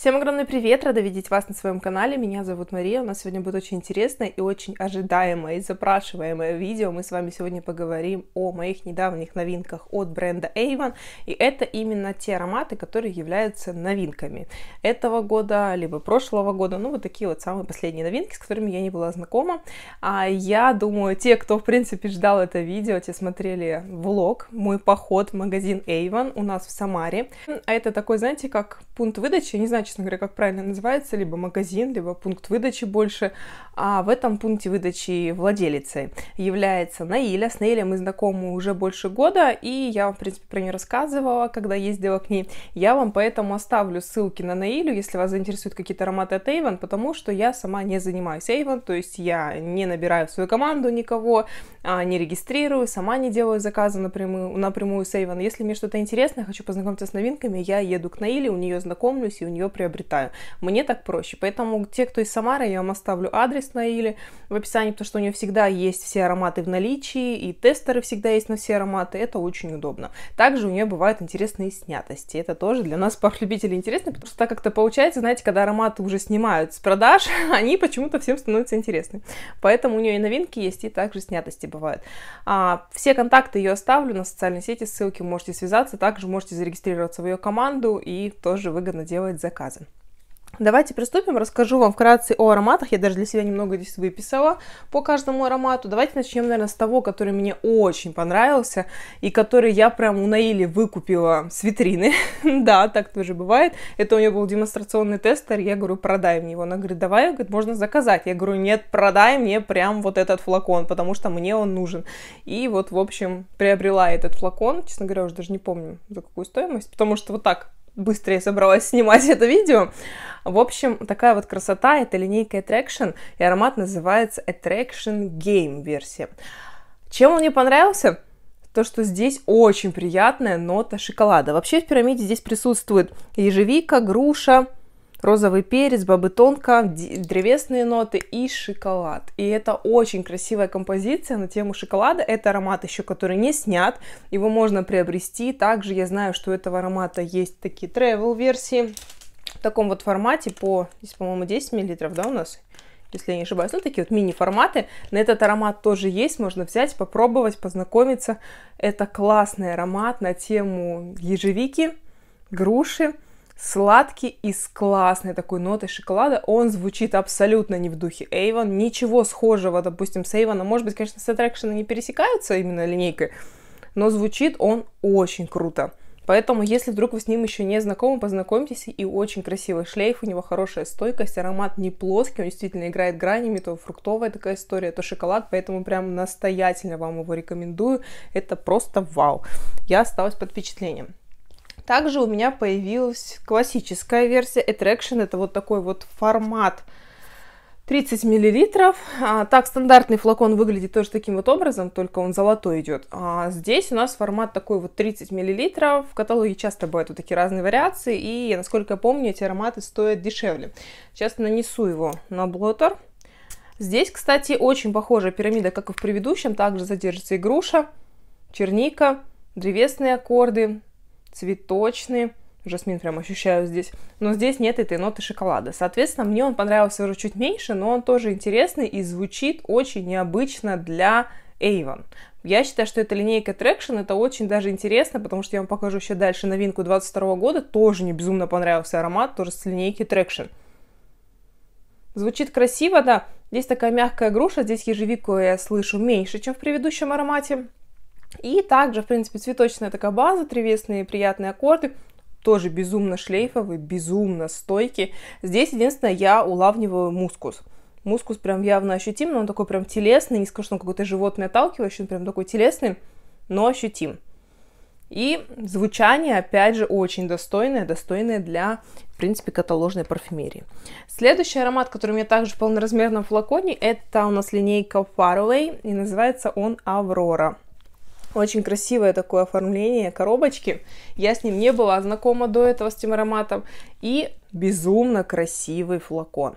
Всем огромный привет, рада видеть вас на своем канале. Меня зовут Мария. У нас сегодня будет очень интересное и очень ожидаемое и запрашиваемое видео. Мы с вами сегодня поговорим о моих недавних новинках от бренда Avon. И это именно те ароматы, которые являются новинками этого года, либо прошлого года. Ну, вот такие вот самые последние новинки, с которыми я не была знакома. А я думаю, те, кто, в принципе, ждал это видео, те смотрели влог, мой поход в магазин Avon у нас в Самаре. А это такой, знаете, как пункт выдачи, не знаю, честно говоря, как правильно называется, либо магазин, либо пункт выдачи больше, а в этом пункте выдачи владелицей является Наиля. С Наилей мы знакомы уже больше года, и я вам, в принципе, про нее рассказывала, когда ездила к ней. Я вам поэтому оставлю ссылки на Наилю, если вас заинтересуют какие-то ароматы от Avon, потому что я сама не занимаюсь Avon, то есть я не набираю в свою команду никого, а, не регистрирую, сама не делаю заказы напрямую, напрямую с Avon. Если мне что-то интересно, хочу познакомиться с новинками, я еду к Наиле, у нее знакомлюсь и у нее приобретаю. Мне так проще. Поэтому те, кто из Самары, я вам оставлю адрес на Иле в описании, потому что у нее всегда есть все ароматы в наличии, и тестеры всегда есть на все ароматы. Это очень удобно. Также у нее бывают интересные снятости. Это тоже для нас, парфлюбителей, интересно, потому что так как-то получается, знаете, когда ароматы уже снимают с продаж, они почему-то всем становятся интересны. Поэтому у нее и новинки есть, и также снятости бывают. А, все контакты ее оставлю на социальной сети, ссылки можете связаться, также можете зарегистрироваться в ее команду и тоже выгодно делать заказ заказы. Давайте приступим, расскажу вам вкратце о ароматах, я даже для себя немного здесь выписала по каждому аромату. Давайте начнем, наверное, с того, который мне очень понравился и который я прям у Наили выкупила с витрины. да, так тоже бывает. Это у нее был демонстрационный тестер, я говорю, продай мне его. Она говорит, давай, говорит, можно заказать. Я говорю, нет, продай мне прям вот этот флакон, потому что мне он нужен. И вот, в общем, приобрела этот флакон, честно говоря, уже даже не помню за какую стоимость, потому что вот так Быстрее собралась снимать это видео. В общем, такая вот красота, это линейка Attraction, и аромат называется Attraction Game версия. Чем он мне понравился? то, что здесь очень приятная нота шоколада. Вообще в пирамиде здесь присутствует ежевика, груша, розовый перец, бобы тонко, древесные ноты и шоколад. И это очень красивая композиция на тему шоколада. Это аромат еще, который не снят, его можно приобрести. Также я знаю, что у этого аромата есть такие travel версии в таком вот формате по, здесь, по-моему, 10 миллилитров, да, у нас? если я не ошибаюсь, ну такие вот мини-форматы. На этот аромат тоже есть, можно взять, попробовать, познакомиться. Это классный аромат на тему ежевики, груши сладкий и с классной такой нотой шоколада. Он звучит абсолютно не в духе Avon. Ничего схожего, допустим, с Avon. Может быть, конечно, с Attraction не пересекаются именно линейкой, но звучит он очень круто. Поэтому, если вдруг вы с ним еще не знакомы, познакомьтесь. И очень красивый шлейф, у него хорошая стойкость, аромат не плоский, он действительно играет гранями, то фруктовая такая история, то шоколад, поэтому прям настоятельно вам его рекомендую. Это просто вау. Я осталась под впечатлением. Также у меня появилась классическая версия Attraction. Это вот такой вот формат 30 миллилитров. А, так, стандартный флакон выглядит тоже таким вот образом, только он золотой идет. А здесь у нас формат такой вот 30 миллилитров. В каталоге часто бывают вот такие разные вариации. И, насколько я помню, эти ароматы стоят дешевле. Сейчас нанесу его на блотер. Здесь, кстати, очень похожая пирамида, как и в предыдущем. Также задержится и груша, черника, древесные аккорды, цветочный. Жасмин прям ощущаю здесь. Но здесь нет этой ноты шоколада. Соответственно, мне он понравился уже чуть меньше, но он тоже интересный и звучит очень необычно для Avon. Я считаю, что эта линейка Traction, это очень даже интересно, потому что я вам покажу еще дальше новинку 22 года. Тоже мне безумно понравился аромат, тоже с линейки Traction. Звучит красиво, да. Здесь такая мягкая груша, здесь ежевику э, я слышу меньше, чем в предыдущем аромате. И также, в принципе, цветочная такая база, древесные приятные аккорды, тоже безумно шлейфовый, безумно стойкий. Здесь единственное, я улавниваю мускус. Мускус прям явно ощутим, но он такой прям телесный, не скажу, что он какой-то животный отталкивающий, он прям такой телесный, но ощутим. И звучание, опять же, очень достойное, достойное для, в принципе, каталожной парфюмерии. Следующий аромат, который у меня также в полноразмерном флаконе, это у нас линейка Faraway, и называется он Аврора. Очень красивое такое оформление коробочки. Я с ним не была знакома до этого с этим ароматом. И безумно красивый флакон.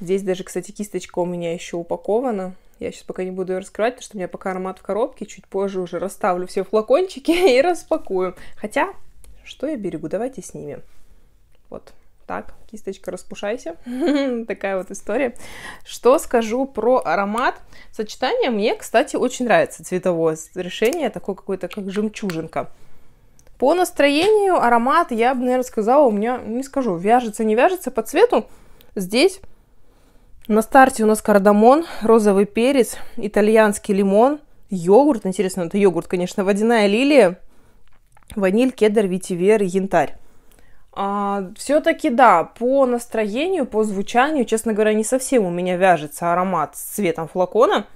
Здесь даже, кстати, кисточка у меня еще упакована. Я сейчас пока не буду ее раскрывать, потому что у меня пока аромат в коробке. Чуть позже уже расставлю все флакончики и распакую. Хотя, что я берегу? Давайте снимем. Вот. Так, кисточка, распушайся. Такая вот история. Что скажу про аромат? Сочетание мне, кстати, очень нравится цветовое решение, такое какое-то, как жемчужинка. По настроению аромат, я бы, наверное, сказала, у меня, не скажу, вяжется, не вяжется по цвету. Здесь на старте у нас кардамон, розовый перец, итальянский лимон, йогурт. Интересно, это йогурт, конечно, водяная лилия, ваниль, кедр, ветивер, янтарь. А, Все-таки да, по настроению, по звучанию, честно говоря, не совсем у меня вяжется аромат с цветом флакона,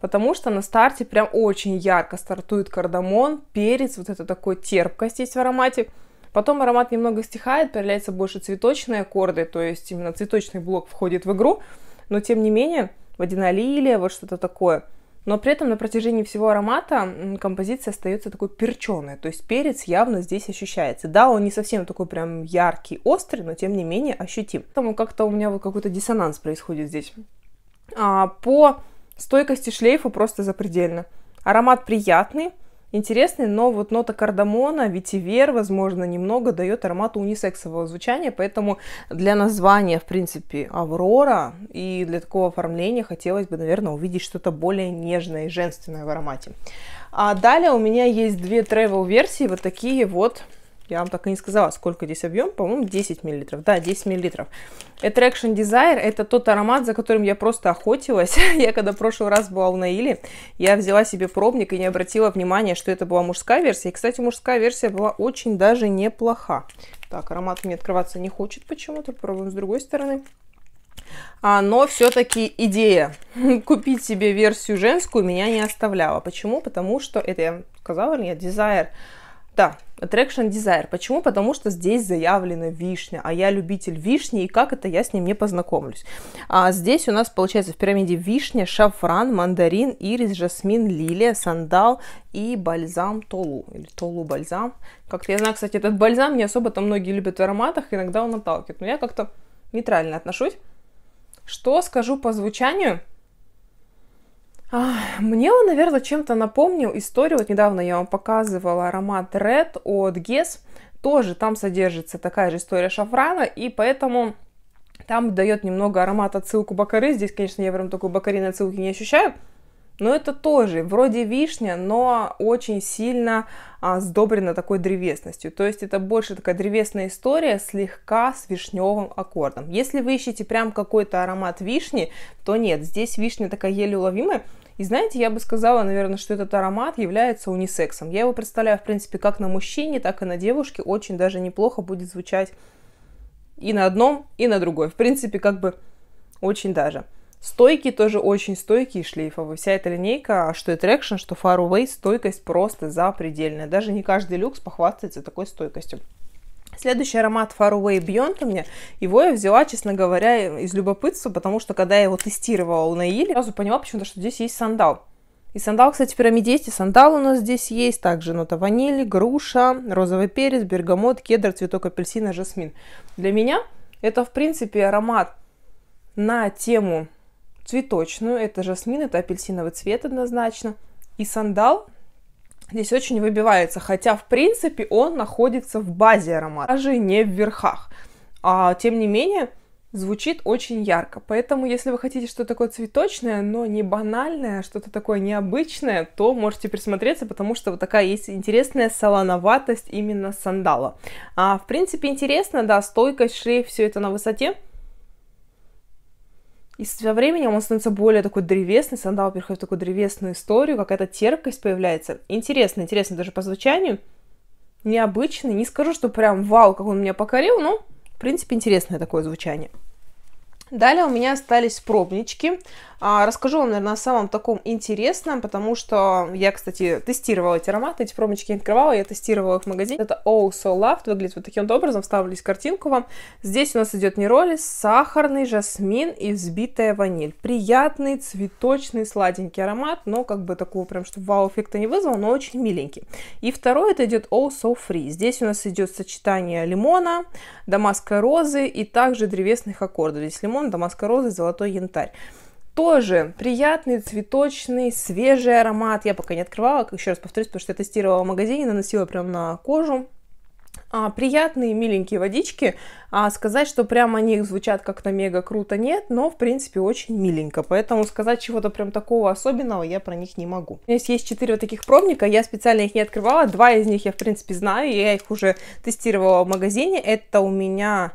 потому что на старте прям очень ярко стартует кардамон, перец, вот это такой терпкость есть в аромате. Потом аромат немного стихает, появляются больше цветочные аккорды, то есть именно цветочный блок входит в игру, но тем не менее водяная лилия, вот что-то такое – но при этом на протяжении всего аромата композиция остается такой перченая, то есть перец явно здесь ощущается. Да, он не совсем такой прям яркий, острый, но тем не менее ощутим. Поэтому как-то у меня вот какой-то диссонанс происходит здесь. А, по стойкости шлейфа просто запредельно. Аромат приятный, интересный, но вот нота кардамона, ветивер, возможно, немного дает аромату унисексового звучания, поэтому для названия, в принципе, Аврора и для такого оформления хотелось бы, наверное, увидеть что-то более нежное и женственное в аромате. А далее у меня есть две тревел-версии, вот такие вот я вам так и не сказала, сколько здесь объем. По-моему, 10 мл. Да, 10 мл. Attraction Desire – это тот аромат, за которым я просто охотилась. я когда в прошлый раз была у Наили, я взяла себе пробник и не обратила внимания, что это была мужская версия. И, кстати, мужская версия была очень даже неплоха. Так, аромат мне открываться не хочет почему-то. Пробуем с другой стороны. А, но все-таки идея купить себе версию женскую меня не оставляла. Почему? Потому что, это я сказала, нет, Desire – да, Attraction Desire. Почему? Потому что здесь заявлена вишня, а я любитель вишни, и как это я с ним не познакомлюсь. А здесь у нас получается в пирамиде вишня, шафран, мандарин, ирис, жасмин, лилия, сандал и бальзам толу, или толу бальзам. Как-то я знаю, кстати, этот бальзам не особо-то многие любят в ароматах, иногда он отталкивает, но я как-то нейтрально отношусь. Что скажу по звучанию – мне он, наверное, чем-то напомнил историю. Вот недавно я вам показывала аромат Red от Guess. Тоже там содержится такая же история шафрана, и поэтому там дает немного аромат отсылку бакары. Здесь, конечно, я прям такой бакариной отсылки не ощущаю. Но это тоже вроде вишня, но очень сильно а, сдобрена такой древесностью. То есть это больше такая древесная история слегка с вишневым аккордом. Если вы ищете прям какой-то аромат вишни, то нет, здесь вишня такая еле уловимая. И знаете, я бы сказала, наверное, что этот аромат является унисексом. Я его представляю, в принципе, как на мужчине, так и на девушке. Очень даже неплохо будет звучать и на одном, и на другой. В принципе, как бы очень даже. Стойки тоже очень стойкие шлейфовые. Вся эта линейка, а что и трекшн, что Far Away, стойкость просто запредельная. Даже не каждый люкс похвастается такой стойкостью. Следующий аромат Far Away Beyond у меня, его я взяла, честно говоря, из любопытства, потому что когда я его тестировала на Иле, сразу поняла почему-то, что здесь есть сандал. И сандал, кстати, в пирамиде есть, и сандал у нас здесь есть, также нота ванили, груша, розовый перец, бергамот, кедр, цветок апельсина, жасмин. Для меня это, в принципе, аромат на тему цветочную, это жасмин, это апельсиновый цвет однозначно, и сандал здесь очень выбивается, хотя в принципе он находится в базе аромата, даже не в верхах. А, тем не менее, звучит очень ярко. Поэтому, если вы хотите что-то такое цветочное, но не банальное, что-то такое необычное, то можете присмотреться, потому что вот такая есть интересная солоноватость именно сандала. А, в принципе, интересно, да, стойкость, шлейф, все это на высоте. И со временем он становится более такой древесный, сандал переходит в такую древесную историю, какая-то терпкость появляется. Интересно, интересно даже по звучанию. Необычный, не скажу, что прям вау, как он меня покорил, но, в принципе, интересное такое звучание. Далее у меня остались пробнички. А, расскажу вам, наверное, о самом таком интересном, потому что я, кстати, тестировала эти ароматы, эти пробнички не открывала, я тестировала их в магазине. Это Oh So Loved, выглядит вот таким вот образом, вставлю картинку вам. Здесь у нас идет неролис, сахарный жасмин и взбитая ваниль. Приятный, цветочный, сладенький аромат, но как бы такого прям, чтобы вау-эффекта не вызвал, но очень миленький. И второй это идет Oh So Free. Здесь у нас идет сочетание лимона, дамасской розы и также древесных аккордов. Здесь лимон, дамасская розы, золотой янтарь тоже приятный, цветочный, свежий аромат. Я пока не открывала, еще раз повторюсь, потому что я тестировала в магазине, наносила прям на кожу. А, приятные, миленькие водички. А сказать, что прям они них звучат как-то мега круто, нет, но в принципе очень миленько. Поэтому сказать чего-то прям такого особенного я про них не могу. У меня есть 4 вот таких пробника, я специально их не открывала. Два из них я в принципе знаю, я их уже тестировала в магазине. Это у меня...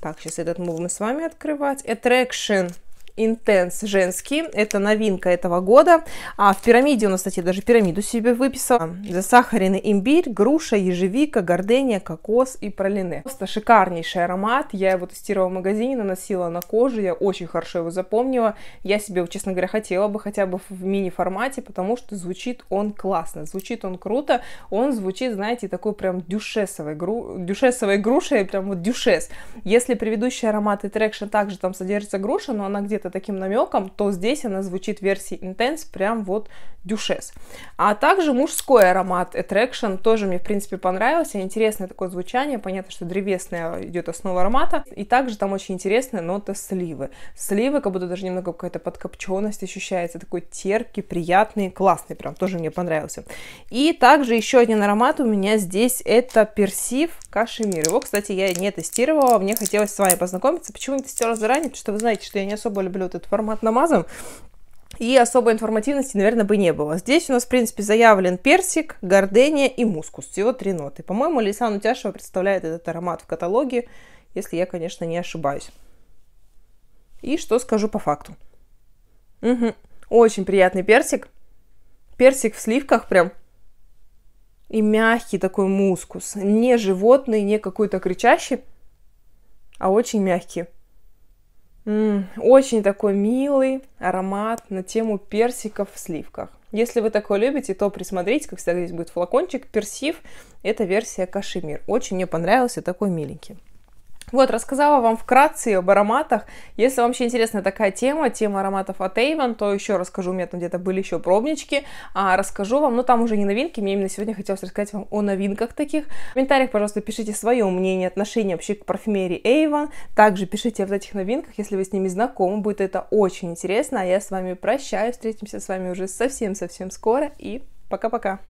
Так, сейчас этот мы будем с вами открывать. Attraction Интенс женский. Это новинка этого года. А в пирамиде у нас, кстати, даже пирамиду себе выписала. Засахаренный имбирь, груша, ежевика, гордения, кокос и пролине. Просто шикарнейший аромат. Я его тестировала в магазине, наносила на кожу. Я очень хорошо его запомнила. Я себе, честно говоря, хотела бы хотя бы в мини-формате, потому что звучит он классно. Звучит он круто. Он звучит, знаете, такой прям дюшесовой, гру... дюшесовой грушей. Прям вот дюшес. Если предыдущий аромат и трекшн также там содержится груша, но она где-то это таким намеком, то здесь она звучит в версии Intense прям вот дюшес. А также мужской аромат Attraction тоже мне, в принципе, понравился. Интересное такое звучание. Понятно, что древесная идет основа аромата. И также там очень интересная нота сливы. Сливы, как будто даже немного какая-то подкопченность ощущается. Такой терпкий, приятный, классный прям. Тоже мне понравился. И также еще один аромат у меня здесь. Это персив кашемир. Его, кстати, я не тестировала. Мне хотелось с вами познакомиться. Почему не тестировала заранее? Потому что вы знаете, что я не особо люблю люблю этот формат намазом, и особой информативности, наверное, бы не было. Здесь у нас, в принципе, заявлен персик, гордения и мускус. Всего три ноты. По-моему, Лисану Тяшева представляет этот аромат в каталоге, если я, конечно, не ошибаюсь. И что скажу по факту. Угу. Очень приятный персик. Персик в сливках прям. И мягкий такой мускус. Не животный, не какой-то кричащий, а очень мягкий. Очень такой милый аромат на тему персиков в сливках. Если вы такое любите, то присмотрите, как всегда здесь будет флакончик. Персив – это версия кашемир. Очень мне понравился, такой миленький. Вот, рассказала вам вкратце об ароматах. Если вам вообще интересна такая тема, тема ароматов от Avon, то еще расскажу, у меня там где-то были еще пробнички, а расскажу вам, но ну, там уже не новинки, мне именно сегодня хотелось рассказать вам о новинках таких. В комментариях, пожалуйста, пишите свое мнение, отношение вообще к парфюмерии Avon, также пишите об этих новинках, если вы с ними знакомы, будет это очень интересно, а я с вами прощаюсь, встретимся с вами уже совсем-совсем скоро и пока-пока!